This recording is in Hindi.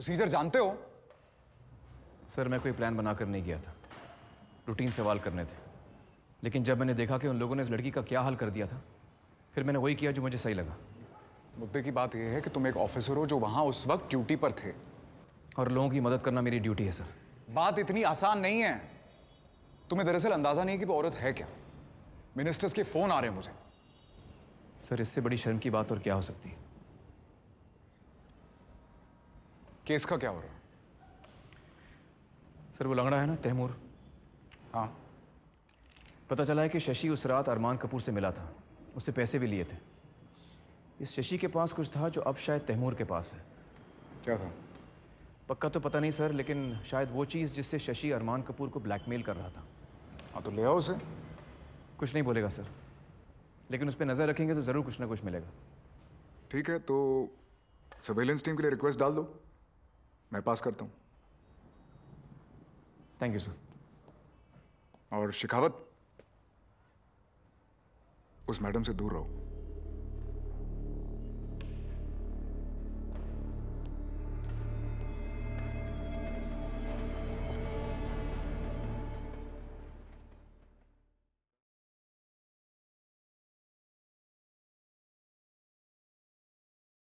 प्रोसीजर जानते हो सर मैं कोई प्लान बनाकर नहीं गया था रूटीन सवाल करने थे लेकिन जब मैंने देखा कि उन लोगों ने इस लड़की का क्या हाल कर दिया था फिर मैंने वही किया जो मुझे सही लगा मुद्दे की बात यह है कि तुम एक ऑफिसर हो जो वहां उस वक्त ड्यूटी पर थे और लोगों की मदद करना मेरी ड्यूटी है सर बात इतनी आसान नहीं है तुम्हें दरअसल अंदाज़ा नहीं है कि वो औरत है क्या मिनिस्टर्स के फ़ोन आ रहे हैं मुझे सर इससे बड़ी शर्म की बात और क्या हो सकती है केस का क्या हो रहा है सर वो लंगड़ा है ना तैमूर हाँ पता चला है कि शशि उस रात अरमान कपूर से मिला था उससे पैसे भी लिए थे इस शशि के पास कुछ था जो अब शायद तैमूर के पास है क्या था पक्का तो पता नहीं सर लेकिन शायद वो चीज़ जिससे शशि अरमान कपूर को ब्लैकमेल कर रहा था हाँ तो ले आओ उसे कुछ नहीं बोलेगा सर लेकिन उस पर नज़र रखेंगे तो ज़रूर कुछ ना कुछ मिलेगा ठीक है तो सर्वेलेंस टीम के लिए रिक्वेस्ट डाल दो मैं पास करता हूँ थैंक यू सर और शिखावत उस मैडम से दूर रहो